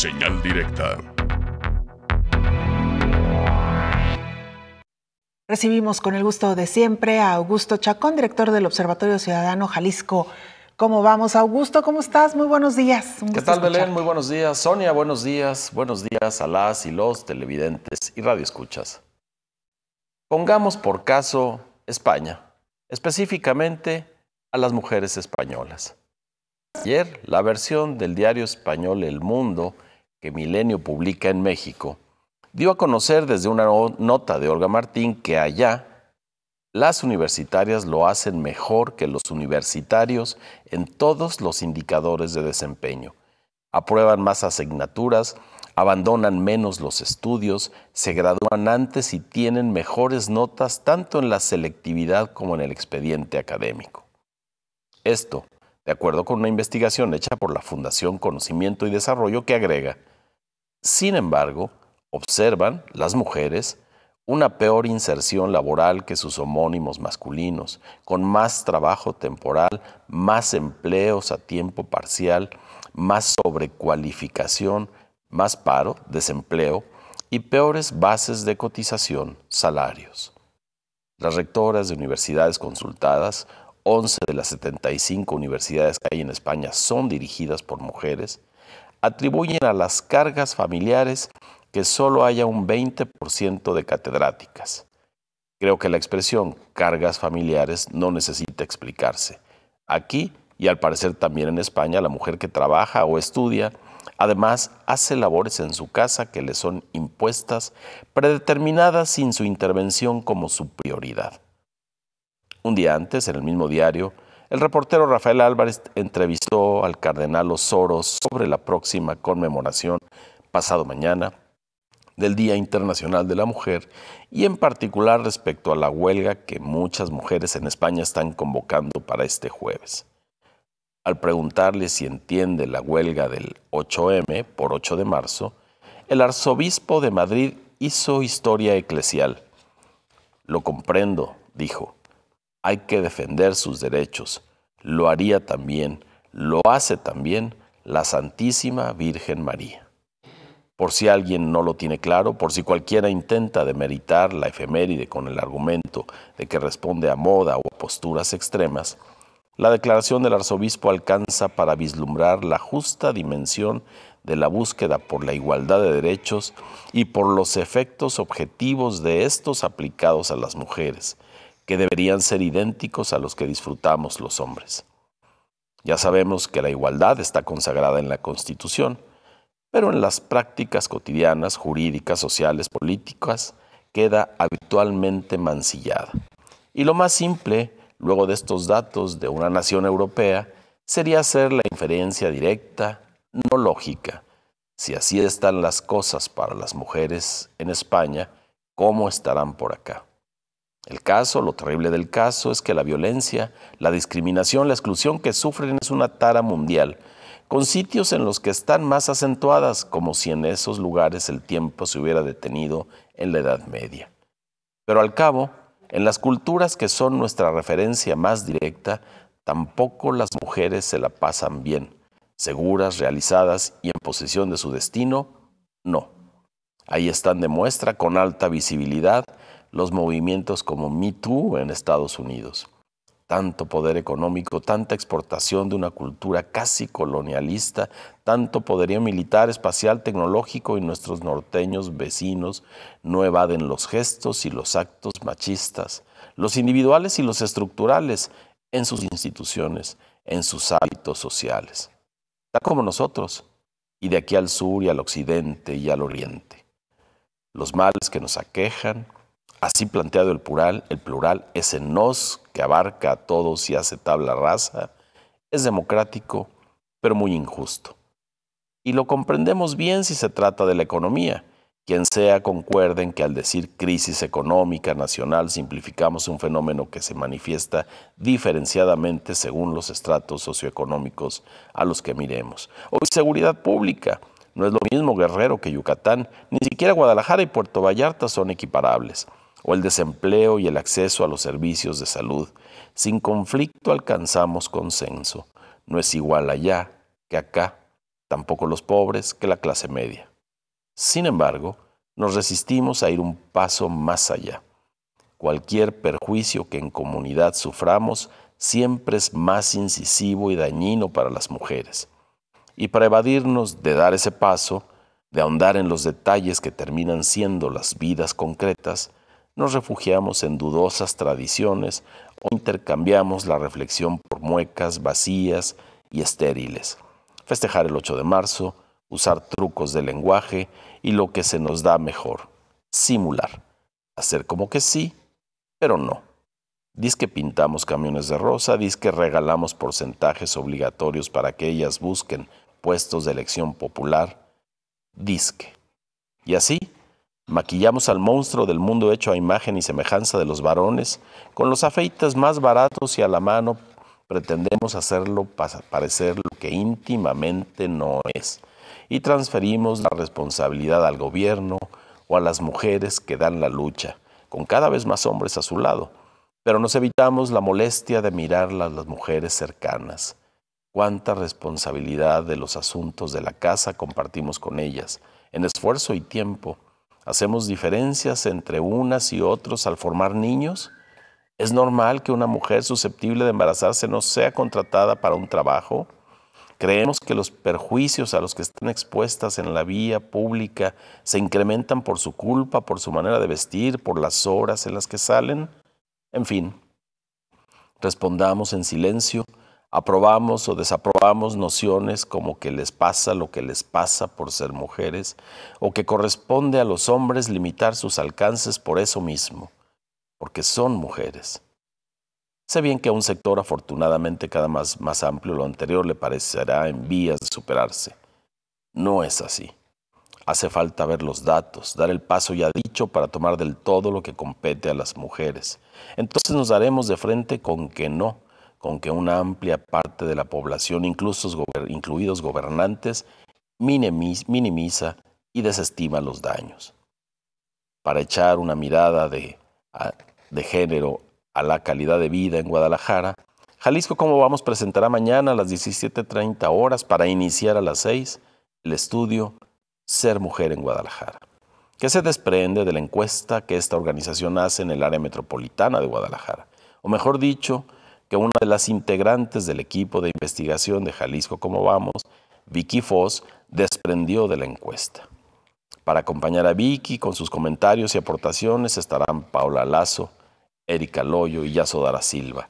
Señal Directa. Recibimos con el gusto de siempre a Augusto Chacón, director del Observatorio Ciudadano Jalisco. ¿Cómo vamos, Augusto? ¿Cómo estás? Muy buenos días. ¿Qué tal, Belén? Muy buenos días. Sonia, buenos días. Buenos días a las y los televidentes y radioescuchas. Pongamos por caso España, específicamente a las mujeres españolas. Ayer, la versión del diario español El Mundo que Milenio publica en México, dio a conocer desde una nota de Olga Martín que allá las universitarias lo hacen mejor que los universitarios en todos los indicadores de desempeño. Aprueban más asignaturas, abandonan menos los estudios, se gradúan antes y tienen mejores notas tanto en la selectividad como en el expediente académico. Esto, de acuerdo con una investigación hecha por la Fundación Conocimiento y Desarrollo que agrega, sin embargo, observan las mujeres una peor inserción laboral que sus homónimos masculinos, con más trabajo temporal, más empleos a tiempo parcial, más sobrecualificación, más paro, desempleo y peores bases de cotización, salarios. Las rectoras de universidades consultadas, 11 de las 75 universidades que hay en España son dirigidas por mujeres, atribuyen a las cargas familiares que solo haya un 20% de catedráticas. Creo que la expresión cargas familiares no necesita explicarse. Aquí, y al parecer también en España, la mujer que trabaja o estudia, además hace labores en su casa que le son impuestas, predeterminadas sin su intervención como su prioridad. Un día antes, en el mismo diario, el reportero Rafael Álvarez entrevistó al cardenal Osoro sobre la próxima conmemoración pasado mañana del Día Internacional de la Mujer y en particular respecto a la huelga que muchas mujeres en España están convocando para este jueves. Al preguntarle si entiende la huelga del 8M por 8 de marzo, el arzobispo de Madrid hizo historia eclesial. Lo comprendo, dijo. Hay que defender sus derechos, lo haría también, lo hace también la Santísima Virgen María. Por si alguien no lo tiene claro, por si cualquiera intenta demeritar la efeméride con el argumento de que responde a moda o a posturas extremas, la declaración del arzobispo alcanza para vislumbrar la justa dimensión de la búsqueda por la igualdad de derechos y por los efectos objetivos de estos aplicados a las mujeres, que deberían ser idénticos a los que disfrutamos los hombres. Ya sabemos que la igualdad está consagrada en la Constitución, pero en las prácticas cotidianas, jurídicas, sociales, políticas, queda habitualmente mancillada. Y lo más simple, luego de estos datos de una nación europea, sería hacer la inferencia directa, no lógica. Si así están las cosas para las mujeres en España, ¿cómo estarán por acá? El caso, lo terrible del caso, es que la violencia, la discriminación, la exclusión que sufren es una tara mundial, con sitios en los que están más acentuadas, como si en esos lugares el tiempo se hubiera detenido en la Edad Media. Pero al cabo, en las culturas que son nuestra referencia más directa, tampoco las mujeres se la pasan bien. Seguras, realizadas y en posesión de su destino, no. Ahí están de muestra con alta visibilidad los movimientos como Me en Estados Unidos. Tanto poder económico, tanta exportación de una cultura casi colonialista, tanto poderío militar, espacial, tecnológico y nuestros norteños vecinos no evaden los gestos y los actos machistas, los individuales y los estructurales, en sus instituciones, en sus hábitos sociales, tal como nosotros, y de aquí al sur y al occidente y al oriente. Los males que nos aquejan, Así planteado el plural, el plural, ese nos que abarca a todos y hace tabla raza, es democrático, pero muy injusto. Y lo comprendemos bien si se trata de la economía. Quien sea concuerden en que al decir crisis económica nacional simplificamos un fenómeno que se manifiesta diferenciadamente según los estratos socioeconómicos a los que miremos. Hoy seguridad pública. No es lo mismo Guerrero que Yucatán, ni siquiera Guadalajara y Puerto Vallarta son equiparables o el desempleo y el acceso a los servicios de salud, sin conflicto alcanzamos consenso. No es igual allá que acá, tampoco los pobres que la clase media. Sin embargo, nos resistimos a ir un paso más allá. Cualquier perjuicio que en comunidad suframos siempre es más incisivo y dañino para las mujeres. Y para evadirnos de dar ese paso, de ahondar en los detalles que terminan siendo las vidas concretas, nos refugiamos en dudosas tradiciones o intercambiamos la reflexión por muecas vacías y estériles. Festejar el 8 de marzo, usar trucos de lenguaje y lo que se nos da mejor, simular, hacer como que sí, pero no. Disque que pintamos camiones de rosa, disque que regalamos porcentajes obligatorios para que ellas busquen puestos de elección popular, disque. Y así Maquillamos al monstruo del mundo hecho a imagen y semejanza de los varones, con los afeites más baratos y a la mano pretendemos hacerlo parecer lo que íntimamente no es, y transferimos la responsabilidad al gobierno o a las mujeres que dan la lucha, con cada vez más hombres a su lado, pero nos evitamos la molestia de a las mujeres cercanas. Cuánta responsabilidad de los asuntos de la casa compartimos con ellas, en esfuerzo y tiempo, hacemos diferencias entre unas y otros al formar niños? ¿Es normal que una mujer susceptible de embarazarse no sea contratada para un trabajo? Creemos que los perjuicios a los que están expuestas en la vía pública se incrementan por su culpa, por su manera de vestir, por las horas en las que salen. En fin, respondamos en silencio aprobamos o desaprobamos nociones como que les pasa lo que les pasa por ser mujeres o que corresponde a los hombres limitar sus alcances por eso mismo, porque son mujeres. Sé bien que a un sector afortunadamente cada más, más amplio lo anterior le parecerá en vías de superarse. No es así. Hace falta ver los datos, dar el paso ya dicho para tomar del todo lo que compete a las mujeres. Entonces nos daremos de frente con que no, con que una amplia parte de la población, incluso incluidos gobernantes, minimiza y desestima los daños. Para echar una mirada de, género a la calidad de vida en Guadalajara, Jalisco Como Vamos presentará mañana a las 17.30 horas para iniciar a las 6 el estudio Ser Mujer en Guadalajara, que se desprende de la encuesta que esta organización hace en el área metropolitana de Guadalajara, o mejor dicho, que una de las integrantes del equipo de investigación de Jalisco Como Vamos, Vicky Foss, desprendió de la encuesta. Para acompañar a Vicky con sus comentarios y aportaciones estarán Paula Lazo, Erika Loyo y Yasodara Silva.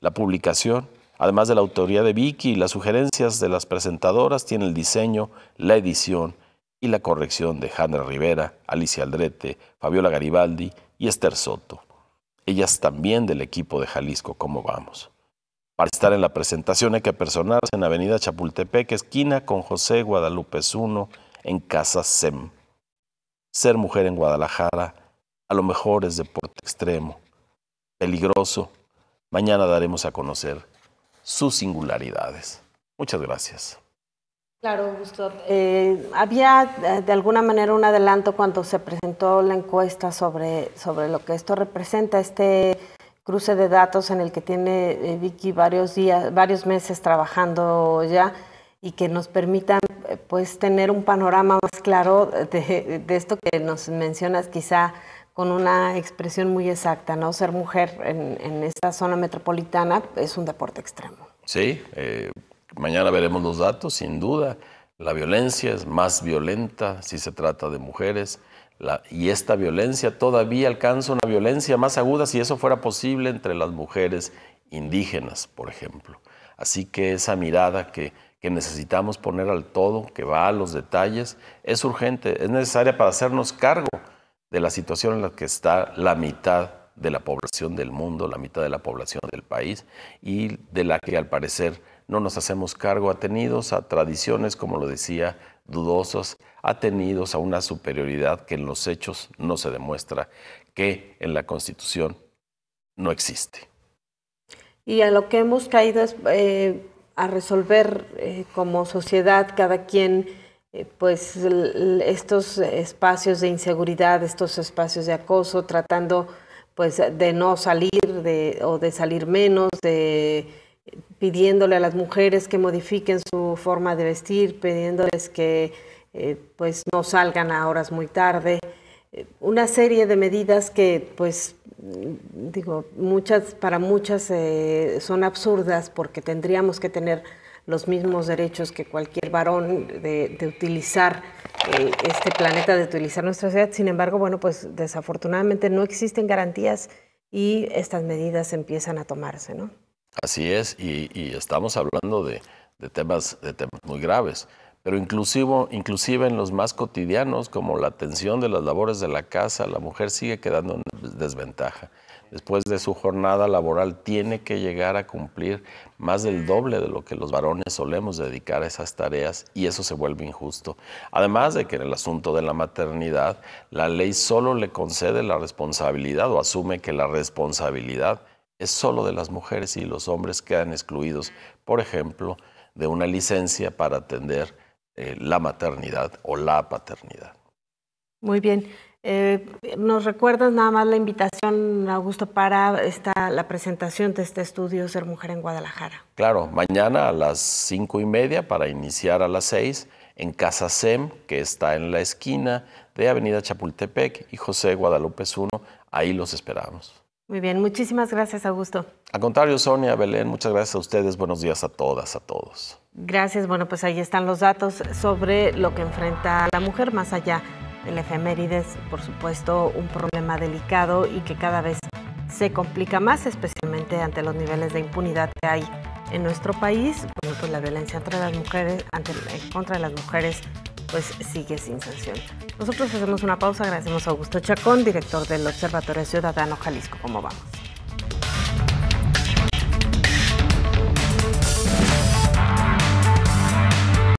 La publicación, además de la autoría de Vicky y las sugerencias de las presentadoras, tiene el diseño, la edición y la corrección de Jandra Rivera, Alicia Aldrete, Fabiola Garibaldi y Esther Soto ellas también del equipo de Jalisco, ¿cómo vamos? Para estar en la presentación hay que personarse en Avenida Chapultepec, esquina con José Guadalupe I en Casa SEM. Ser mujer en Guadalajara a lo mejor es deporte extremo, peligroso. Mañana daremos a conocer sus singularidades. Muchas gracias. Claro, Gustavo. Eh, había eh, de alguna manera un adelanto cuando se presentó la encuesta sobre, sobre lo que esto representa, este cruce de datos en el que tiene eh, Vicky varios días, varios meses trabajando ya y que nos permitan pues tener un panorama más claro de, esto que nos mencionas quizá con una expresión muy exacta, ¿no? Ser mujer en, en esta zona metropolitana es un deporte extremo. Sí, Mañana veremos los datos, sin duda. La violencia es más violenta si se trata de mujeres. y esta violencia todavía alcanza una violencia más aguda si eso fuera posible entre las mujeres indígenas, por ejemplo. Así que esa mirada que necesitamos poner al todo, que va a los detalles, es urgente, es necesaria para hacernos cargo de la situación en la que está la mitad de la población del mundo, la mitad de la población del país y de la que al parecer no nos hacemos cargo atenidos a tradiciones, como lo decía, dudosos, atenidos a una superioridad que en los hechos no se demuestra, que en la Constitución no existe. Y a lo que hemos caído es eh, a resolver eh, como sociedad cada quien eh, pues estos espacios de inseguridad, estos espacios de acoso, tratando pues de no salir o de salir menos, de pidiéndole a las mujeres que modifiquen su forma de vestir, pidiéndoles que eh, pues no salgan a horas muy tarde, eh, una serie de medidas que pues mm, digo muchas para muchas eh, son absurdas porque tendríamos que tener los mismos derechos que cualquier varón de, utilizar este planeta, de utilizar nuestra ciudad. Sin embargo, bueno, pues desafortunadamente no existen garantías y estas medidas empiezan a tomarse, ¿no? Así es, y, estamos hablando de, temas, de temas muy graves, pero inclusivo, inclusive en los más cotidianos, como la atención de las labores de la casa, la mujer sigue quedando en desventaja. Después de su jornada laboral tiene que llegar a cumplir más del doble de lo que los varones solemos dedicar a esas tareas y eso se vuelve injusto. Además de que en el asunto de la maternidad, la ley solo le concede la responsabilidad o asume que la responsabilidad es solo de las mujeres y los hombres quedan excluidos, por ejemplo, de una licencia para atender eh, la maternidad o la paternidad. Muy bien. Eh, Nos recuerdas nada más la invitación, Augusto, para esta, la presentación de este estudio Ser Mujer en Guadalajara. Claro, mañana a las cinco y media para iniciar a las seis en Casa SEM, que está en la esquina de Avenida Chapultepec y José Guadalupe 1. Ahí los esperamos. Muy bien, muchísimas gracias, Augusto. Al contrario, Sonia, Belén, muchas gracias a ustedes. Buenos días a todas, a todos. Gracias. Bueno, pues ahí están los datos sobre lo que enfrenta la mujer, más allá del efemérides, por supuesto, un problema delicado y que cada vez se complica más, especialmente ante los niveles de impunidad que hay en nuestro país. Bueno, pues la violencia las mujeres, ante, contra las mujeres pues sigue sin sanción. Nosotros hacemos una pausa, agradecemos a Augusto Chacón, director del Observatorio Ciudadano Jalisco. ¿Cómo vamos?